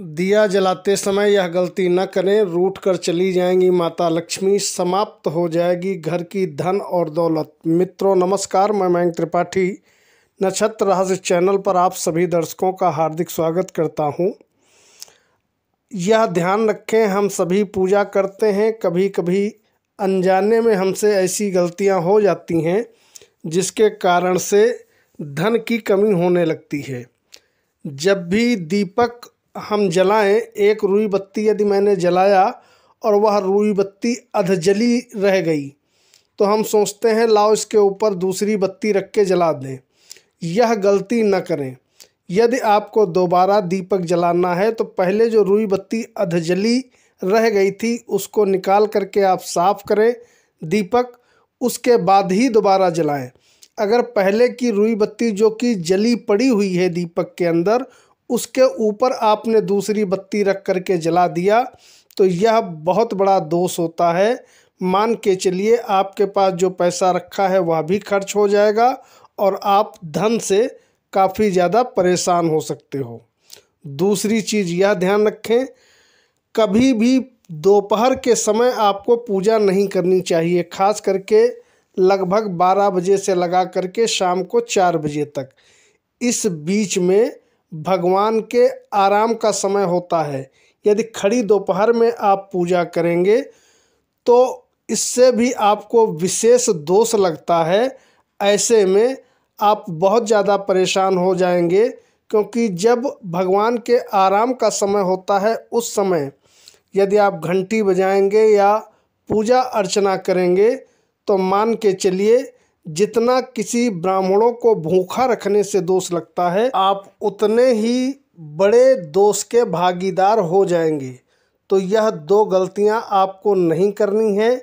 दिया जलाते समय यह गलती न करें रूट कर चली जाएंगी माता लक्ष्मी समाप्त हो जाएगी घर की धन और दौलत मित्रों नमस्कार मैं मयंक त्रिपाठी नक्षत्र रहस्य चैनल पर आप सभी दर्शकों का हार्दिक स्वागत करता हूं। यह ध्यान रखें हम सभी पूजा करते हैं कभी कभी अनजाने में हमसे ऐसी गलतियां हो जाती हैं जिसके कारण से धन की कमी होने लगती है जब भी दीपक हम जलाएं एक रुई बत्ती यदि मैंने जलाया और वह रुई बत्ती अधजली रह गई तो हम सोचते हैं लाओ इसके ऊपर दूसरी बत्ती रख के जला दें यह गलती न करें यदि आपको दोबारा दीपक जलाना है तो पहले जो रुई बत्ती अधजली रह गई थी उसको निकाल करके आप साफ़ करें दीपक उसके बाद ही दोबारा जलाएं अगर पहले की रुई बत्ती जो कि जली पड़ी हुई है दीपक के अंदर उसके ऊपर आपने दूसरी बत्ती रख करके जला दिया तो यह बहुत बड़ा दोष होता है मान के चलिए आपके पास जो पैसा रखा है वह भी खर्च हो जाएगा और आप धन से काफ़ी ज़्यादा परेशान हो सकते हो दूसरी चीज़ यह ध्यान रखें कभी भी दोपहर के समय आपको पूजा नहीं करनी चाहिए खास करके लगभग 12 बजे से लगा करके शाम को 4 बजे तक इस बीच में भगवान के आराम का समय होता है यदि खड़ी दोपहर में आप पूजा करेंगे तो इससे भी आपको विशेष दोष लगता है ऐसे में आप बहुत ज़्यादा परेशान हो जाएंगे क्योंकि जब भगवान के आराम का समय होता है उस समय यदि आप घंटी बजाएंगे या पूजा अर्चना करेंगे तो मान के चलिए जितना किसी ब्राह्मणों को भूखा रखने से दोष लगता है आप उतने ही बड़े दोष के भागीदार हो जाएंगे तो यह दो गलतियां आपको नहीं करनी है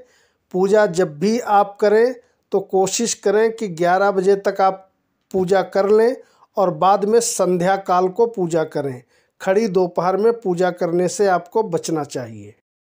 पूजा जब भी आप करें तो कोशिश करें कि 11 बजे तक आप पूजा कर लें और बाद में संध्या काल को पूजा करें खड़ी दोपहर में पूजा करने से आपको बचना चाहिए